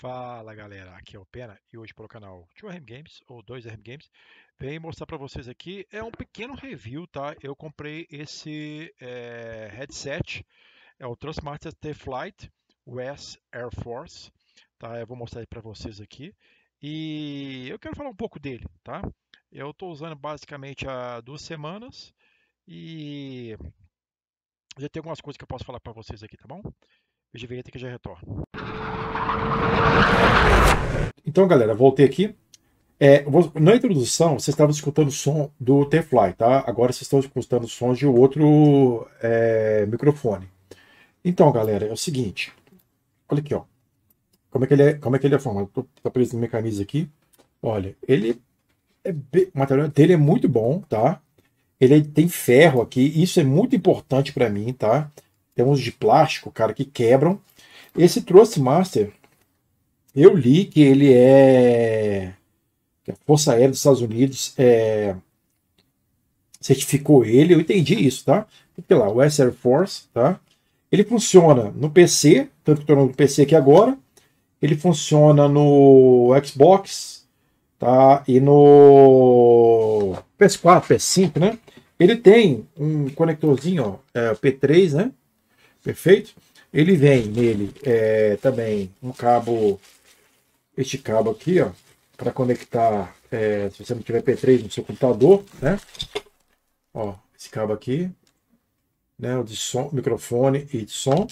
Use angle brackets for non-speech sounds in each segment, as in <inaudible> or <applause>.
Fala galera, aqui é o Pena e hoje pelo canal 2RM Games ou 2RM Games vem mostrar para vocês aqui, é um pequeno review, tá? Eu comprei esse é, headset, é o Transmaster T-Flight West Air Force, tá? Eu vou mostrar para vocês aqui e eu quero falar um pouco dele, tá? Eu estou usando basicamente há duas semanas e já tem algumas coisas que eu posso falar para vocês aqui, tá bom? Eu deveria ter que já retorno. Então, galera, voltei aqui. É, na introdução, vocês estavam escutando o som do T-Fly, tá? Agora vocês estão escutando sons de outro é, microfone. Então, galera, é o seguinte. Olha aqui, ó. Como é que ele é, como é, que ele é formado? Tô, tá preso no mecanismo aqui. Olha, ele é o material dele é muito bom, tá? Ele tem ferro aqui. Isso é muito importante para mim, tá? Tem é uns de plástico, cara, que quebram. Esse trouxe Master, eu li que ele é. Que a Força Aérea dos Estados Unidos é, certificou ele. Eu entendi isso, tá? Porque lá, o Air Force, tá? Ele funciona no PC, tanto que eu tô no PC aqui agora. Ele funciona no Xbox, tá? E no PS4, PS5, né? Ele tem um conectorzinho, ó, é, P3, né? Perfeito? Ele vem nele é, também um cabo, este cabo aqui, ó, para conectar, é, se você não tiver P3 no seu computador, né? Ó, esse cabo aqui, né? O de som, microfone e de som.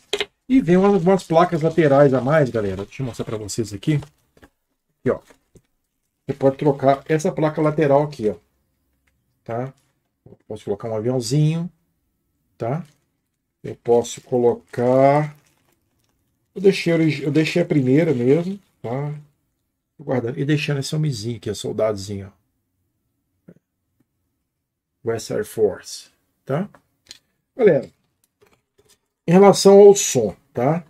E vem umas, umas placas laterais a mais, galera. Deixa eu mostrar para vocês aqui. Aqui, ó. Você pode trocar essa placa lateral aqui, ó. Tá? posso colocar um aviãozinho, tá? Eu posso colocar. Eu deixei, eu deixei a primeira mesmo, tá? Tô guardando. E deixando esse homizinho aqui, a soldadozinho West Air Force, tá? Galera, em relação ao som, tá?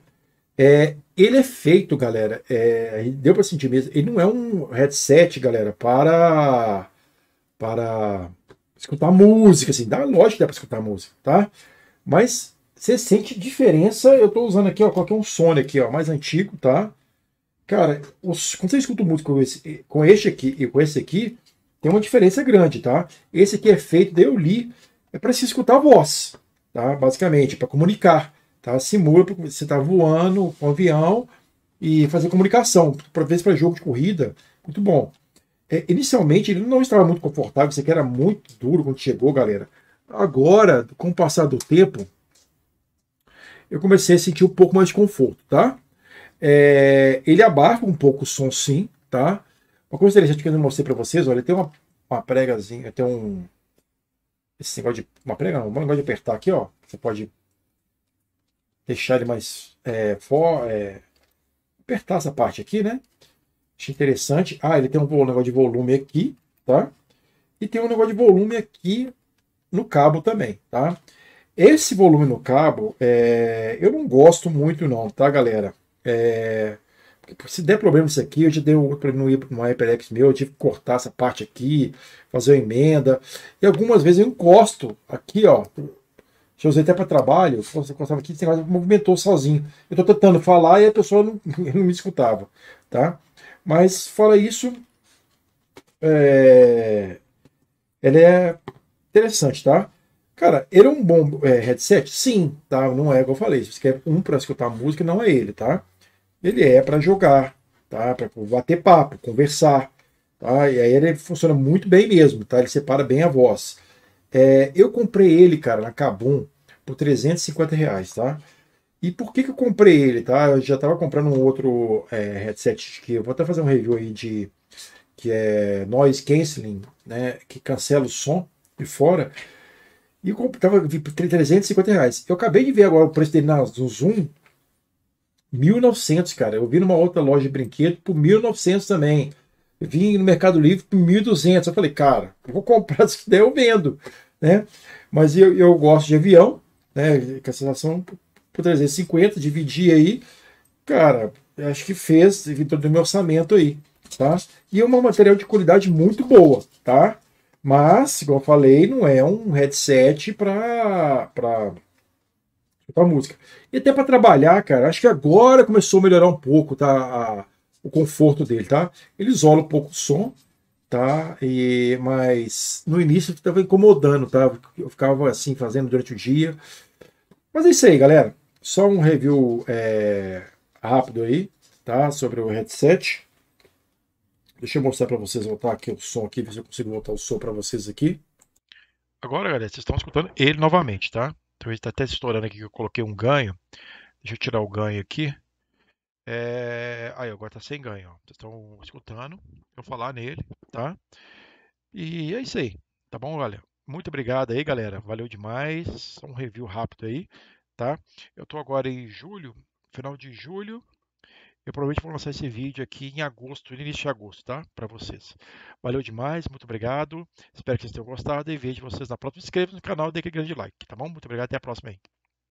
É, ele é feito, galera, é, deu para sentir mesmo. Ele não é um headset, galera, para para escutar música, assim. Dá, lógico que dá para escutar música, tá? Mas você sente diferença. Eu tô usando aqui, ó, qualquer um Sony aqui, ó, mais antigo, tá? Cara, os, quando você escuta música com esse, com este aqui e com esse aqui, tem uma diferença grande, tá? Esse aqui é feito, daí eu li, é para se escutar a voz, tá? Basicamente, é para comunicar, tá? Simula você tá voando com um avião e fazer comunicação, para ver para jogo de corrida, muito bom. É, inicialmente ele não estava muito confortável, você aqui era muito duro quando chegou, galera. Agora, com o passar do tempo, eu comecei a sentir um pouco mais de conforto, tá? É, ele abarca um pouco o som, sim, tá? Uma coisa interessante que eu não mostrei para vocês, olha, tem uma, uma pregazinha, tem um. Esse negócio de. Uma prega não, um negócio de apertar aqui, ó. Você pode deixar ele mais. É, for, é, apertar essa parte aqui, né? Achei interessante. Ah, ele tem um negócio de volume aqui, tá? E tem um negócio de volume aqui no cabo também, tá? Esse volume no cabo, é, eu não gosto muito não, tá, galera? É, se der problema isso aqui, eu já dei um problema no HyperX meu, eu tive que cortar essa parte aqui, fazer uma emenda. E algumas vezes eu encosto aqui, ó. Já usei até para trabalho, você encostava aqui, esse negócio movimentou sozinho. Eu estou tentando falar e a pessoa não, <laughs> não me escutava, tá? Mas fora isso, é, ela é interessante, tá? Cara, ele é um bom é, headset? Sim, tá? Não é igual eu falei. Se você quer um para escutar música, não é ele, tá? Ele é para jogar, tá? Para bater papo, conversar, tá? E aí ele funciona muito bem mesmo, tá? Ele separa bem a voz. É, eu comprei ele, cara, na Kabum por 350 reais, tá? E por que, que eu comprei ele, tá? Eu já tava comprando um outro é, headset que eu vou até fazer um review aí de que é noise canceling, né? Que cancela o som de fora. E tava 350 reais. Eu acabei de ver agora o preço dele na Zoom. 1.900, cara. Eu vi numa outra loja de brinquedo por 1.900 também. Eu vim no Mercado Livre por 1.200. Eu falei, cara, eu vou comprar se der, eu vendo. Né? Mas eu, eu gosto de avião, né? Que a sensação por 350, dividir aí. Cara, acho que fez dentro do meu orçamento aí, tá? E é um material de qualidade muito boa, tá? Mas, igual eu falei, não é um headset para escutar música. E até para trabalhar, cara, acho que agora começou a melhorar um pouco tá, a, o conforto dele, tá? Ele isola um pouco o som, tá? E, mas no início estava incomodando, tá? Eu ficava assim fazendo durante o dia. Mas é isso aí, galera. Só um review é, rápido aí, tá? Sobre o headset. Deixa eu mostrar para vocês voltar aqui o som aqui, ver se eu consigo voltar o som para vocês aqui. Agora, galera, vocês estão escutando ele novamente, tá? Então ele está até estourando aqui que eu coloquei um ganho. Deixa eu tirar o ganho aqui. É... Aí, agora tá sem ganho. Ó. Vocês estão escutando eu falar nele, tá? E é isso aí, tá bom, galera? Muito obrigado aí, galera. Valeu demais. Um review rápido aí, tá? Eu tô agora em julho, final de julho, eu provavelmente vou lançar esse vídeo aqui em agosto, no início de agosto, tá? Para vocês. Valeu demais, muito obrigado. Espero que vocês tenham gostado e vejo vocês na próxima. Inscreva-se no canal e dê aquele grande like, tá bom? Muito obrigado, até a próxima aí.